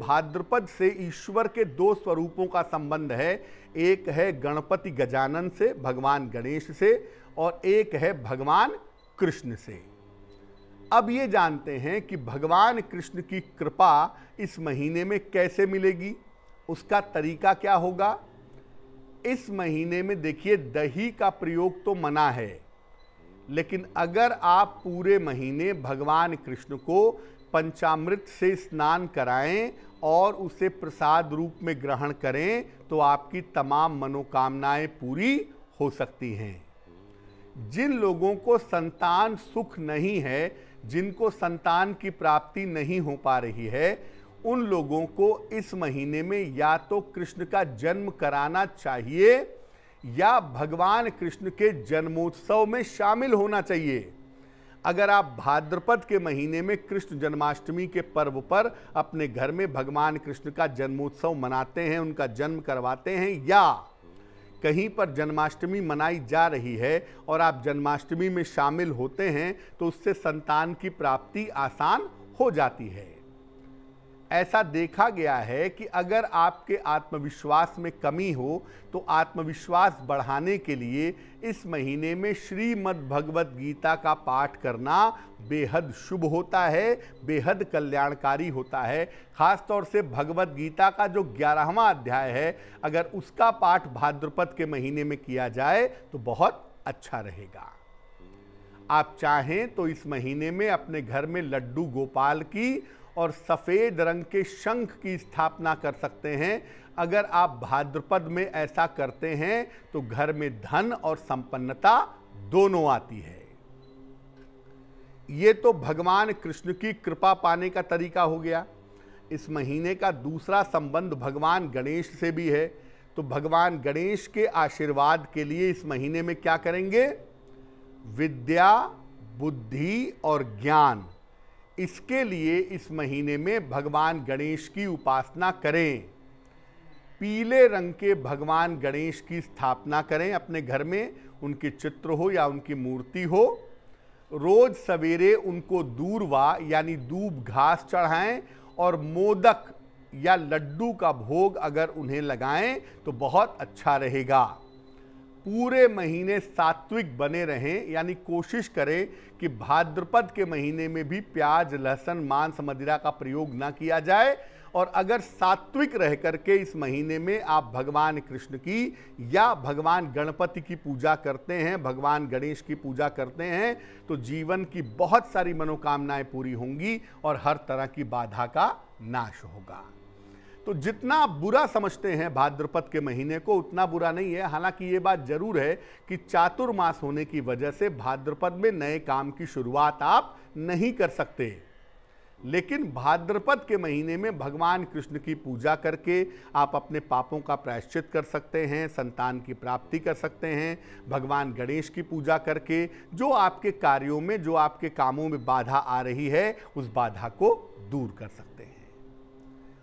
भाद्रपद से ईश्वर के दो स्वरूपों का संबंध है एक है गणपति गजानन से भगवान गणेश से और एक है भगवान कृष्ण से अब ये जानते हैं कि भगवान कृष्ण की कृपा इस महीने में कैसे मिलेगी उसका तरीका क्या होगा इस महीने में देखिए दही का प्रयोग तो मना है लेकिन अगर आप पूरे महीने भगवान कृष्ण को पंचामृत से स्नान कराएं और उसे प्रसाद रूप में ग्रहण करें तो आपकी तमाम मनोकामनाएं पूरी हो सकती हैं जिन लोगों को संतान सुख नहीं है जिनको संतान की प्राप्ति नहीं हो पा रही है उन लोगों को इस महीने में या तो कृष्ण का जन्म कराना चाहिए या भगवान कृष्ण के जन्मोत्सव में शामिल होना चाहिए अगर आप भाद्रपद के महीने में कृष्ण जन्माष्टमी के पर्व पर अपने घर में भगवान कृष्ण का जन्मोत्सव मनाते हैं उनका जन्म करवाते हैं या कहीं पर जन्माष्टमी मनाई जा रही है और आप जन्माष्टमी में शामिल होते हैं तो उससे संतान की प्राप्ति आसान हो जाती है ऐसा देखा गया है कि अगर आपके आत्मविश्वास में कमी हो तो आत्मविश्वास बढ़ाने के लिए इस महीने में श्रीमद् भगवत गीता का पाठ करना बेहद शुभ होता है बेहद कल्याणकारी होता है खासतौर से भगवत गीता का जो ग्यारहवा अध्याय है अगर उसका पाठ भाद्रपद के महीने में किया जाए तो बहुत अच्छा रहेगा आप चाहें तो इस महीने में अपने घर में लड्डू गोपाल की और सफ़ेद रंग के शंख की स्थापना कर सकते हैं अगर आप भाद्रपद में ऐसा करते हैं तो घर में धन और संपन्नता दोनों आती है ये तो भगवान कृष्ण की कृपा पाने का तरीका हो गया इस महीने का दूसरा संबंध भगवान गणेश से भी है तो भगवान गणेश के आशीर्वाद के लिए इस महीने में क्या करेंगे विद्या बुद्धि और ज्ञान इसके लिए इस महीने में भगवान गणेश की उपासना करें पीले रंग के भगवान गणेश की स्थापना करें अपने घर में उनके चित्र हो या उनकी मूर्ति हो रोज सवेरे उनको दूरवा यानी दूब घास चढ़ाएं और मोदक या लड्डू का भोग अगर उन्हें लगाएं तो बहुत अच्छा रहेगा पूरे महीने सात्विक बने रहें यानी कोशिश करें कि भाद्रपद के महीने में भी प्याज लहसन मांस मदिरा का प्रयोग ना किया जाए और अगर सात्विक रह करके इस महीने में आप भगवान कृष्ण की या भगवान गणपति की पूजा करते हैं भगवान गणेश की पूजा करते हैं तो जीवन की बहुत सारी मनोकामनाएं पूरी होंगी और हर तरह की बाधा का नाश होगा तो जितना बुरा समझते हैं भाद्रपद के महीने को उतना बुरा नहीं है हालांकि ये बात जरूर है कि चातुर्मास होने की वजह से भाद्रपद में नए काम की शुरुआत आप नहीं कर सकते लेकिन भाद्रपद के महीने में भगवान कृष्ण की पूजा करके आप अपने पापों का प्रायश्चित कर सकते हैं संतान की प्राप्ति कर सकते हैं भगवान गणेश की पूजा करके जो आपके कार्यों में जो आपके कामों में बाधा आ रही है उस बाधा को दूर कर सकते हैं